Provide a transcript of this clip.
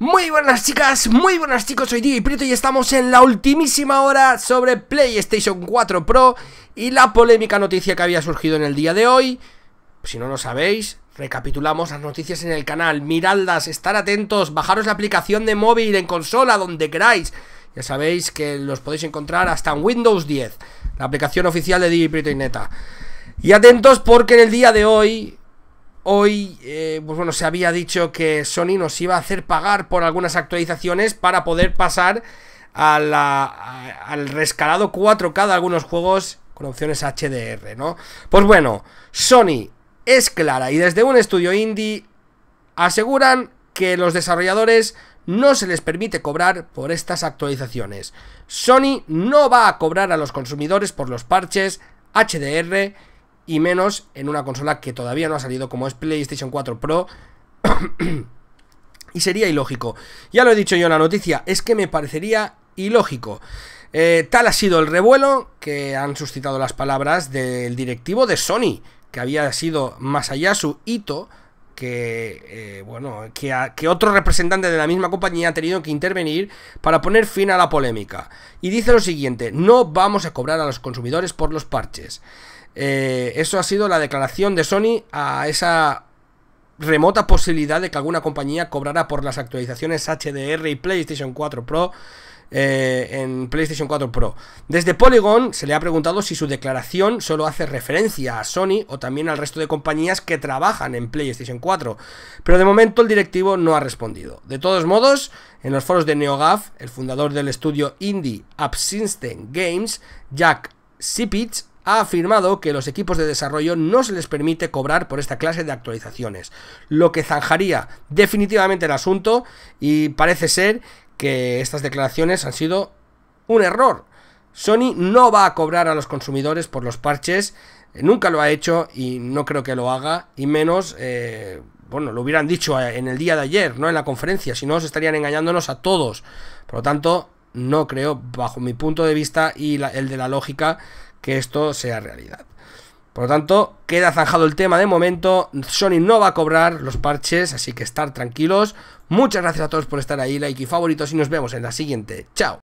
Muy buenas chicas, muy buenas chicos, soy DJ Prieto y estamos en la ultimísima hora sobre PlayStation 4 Pro y la polémica noticia que había surgido en el día de hoy. Si no lo sabéis, recapitulamos las noticias en el canal, Miraldas, estar atentos, bajaros la aplicación de móvil, en consola, donde queráis. Ya sabéis que los podéis encontrar hasta en Windows 10, la aplicación oficial de DJ Prieto y Neta. Y atentos porque en el día de hoy Hoy, eh, pues bueno, se había dicho que Sony nos iba a hacer pagar por algunas actualizaciones para poder pasar al rescalado 4K de algunos juegos con opciones HDR, ¿no? Pues bueno, Sony es clara y desde un estudio indie aseguran que los desarrolladores no se les permite cobrar por estas actualizaciones. Sony no va a cobrar a los consumidores por los parches HDR y menos en una consola que todavía no ha salido como es PlayStation 4 Pro. y sería ilógico. Ya lo he dicho yo en la noticia, es que me parecería ilógico. Eh, tal ha sido el revuelo que han suscitado las palabras del directivo de Sony, que había sido más allá su hito que, eh, bueno, que, otro representante de la misma compañía ha tenido que intervenir para poner fin a la polémica. Y dice lo siguiente, no vamos a cobrar a los consumidores por los parches. Eh, eso ha sido la declaración de Sony a esa remota posibilidad de que alguna compañía cobrara por las actualizaciones HDR y PlayStation 4 Pro eh, en PlayStation 4 Pro. Desde Polygon se le ha preguntado si su declaración solo hace referencia a Sony o también al resto de compañías que trabajan en PlayStation 4, pero de momento el directivo no ha respondido. De todos modos, en los foros de NeoGAF, el fundador del estudio indie Absinthe Games, Jack Sipitz, ha afirmado que los equipos de desarrollo no se les permite cobrar por esta clase de actualizaciones, lo que zanjaría definitivamente el asunto y parece ser que estas declaraciones han sido un error. Sony no va a cobrar a los consumidores por los parches, eh, nunca lo ha hecho y no creo que lo haga, y menos, eh, bueno, lo hubieran dicho eh, en el día de ayer, no en la conferencia, si no estarían engañándonos a todos. Por lo tanto, no creo, bajo mi punto de vista y el de la lógica, que esto sea realidad. Por lo tanto, queda zanjado el tema de momento. Sony no va a cobrar los parches, así que estar tranquilos. Muchas gracias a todos por estar ahí, like y favoritos y nos vemos en la siguiente. Chao.